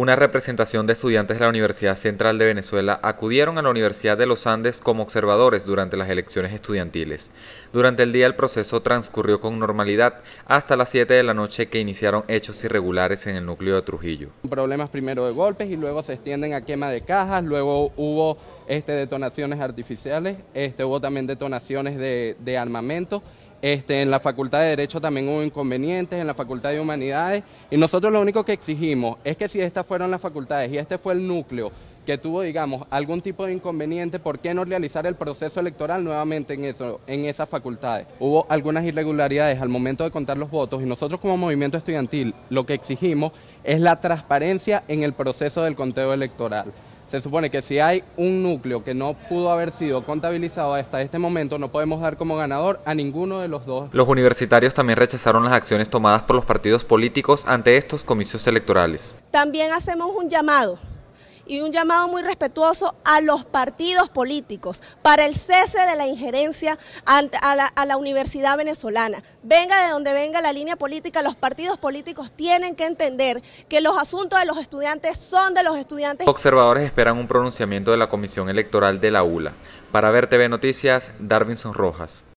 una representación de estudiantes de la Universidad Central de Venezuela acudieron a la Universidad de los Andes como observadores durante las elecciones estudiantiles. Durante el día el proceso transcurrió con normalidad hasta las 7 de la noche que iniciaron hechos irregulares en el núcleo de Trujillo. Problemas primero de golpes y luego se extienden a quema de cajas, luego hubo este, detonaciones artificiales, este, hubo también detonaciones de armamento este, en la Facultad de Derecho también hubo inconvenientes, en la Facultad de Humanidades, y nosotros lo único que exigimos es que si estas fueron las facultades y este fue el núcleo que tuvo, digamos, algún tipo de inconveniente, ¿por qué no realizar el proceso electoral nuevamente en, eso, en esas facultades? Hubo algunas irregularidades al momento de contar los votos y nosotros como movimiento estudiantil lo que exigimos es la transparencia en el proceso del conteo electoral. Se supone que si hay un núcleo que no pudo haber sido contabilizado hasta este momento, no podemos dar como ganador a ninguno de los dos. Los universitarios también rechazaron las acciones tomadas por los partidos políticos ante estos comicios electorales. También hacemos un llamado y un llamado muy respetuoso a los partidos políticos para el cese de la injerencia a la, Universidad Venezolana. Venga de donde venga la línea política, los partidos políticos tienen que entender que los asuntos de los estudiantes son de los estudiantes. Observadores esperan un pronunciamiento de la Comisión Electoral de la ULA. Para Ver TV Noticias, Darvinson Rojas.